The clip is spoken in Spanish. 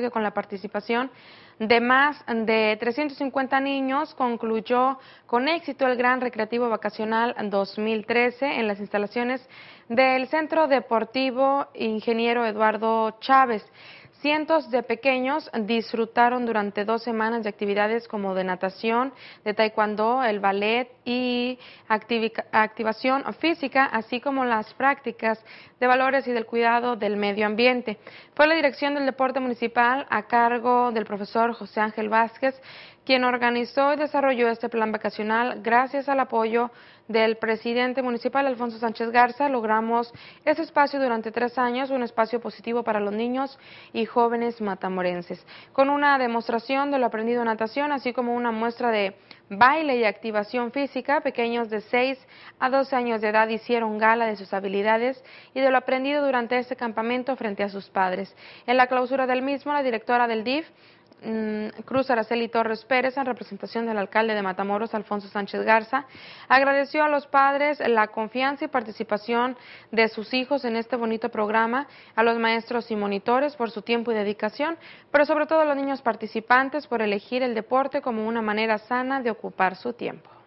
que con la participación de más de 350 niños concluyó con éxito el Gran Recreativo Vacacional 2013 en las instalaciones del Centro Deportivo Ingeniero Eduardo Chávez. Cientos de pequeños disfrutaron durante dos semanas de actividades como de natación, de taekwondo, el ballet y activación física, así como las prácticas de valores y del cuidado del medio ambiente. Fue la dirección del deporte municipal a cargo del profesor José Ángel Vázquez quien organizó y desarrolló este plan vacacional. Gracias al apoyo del presidente municipal Alfonso Sánchez Garza, logramos este espacio durante tres años, un espacio positivo para los niños y jóvenes matamorenses, con una demostración de lo aprendido en natación, así como una muestra de baile y activación física. Pequeños de 6 a 12 años de edad hicieron gala de sus habilidades y de lo aprendido durante este campamento frente a sus padres. En la clausura del mismo, la directora del DIF Mm, Cruz Araceli Torres Pérez, en representación del alcalde de Matamoros, Alfonso Sánchez Garza, agradeció a los padres la confianza y participación de sus hijos en este bonito programa, a los maestros y monitores por su tiempo y dedicación, pero sobre todo a los niños participantes por elegir el deporte como una manera sana de ocupar su tiempo.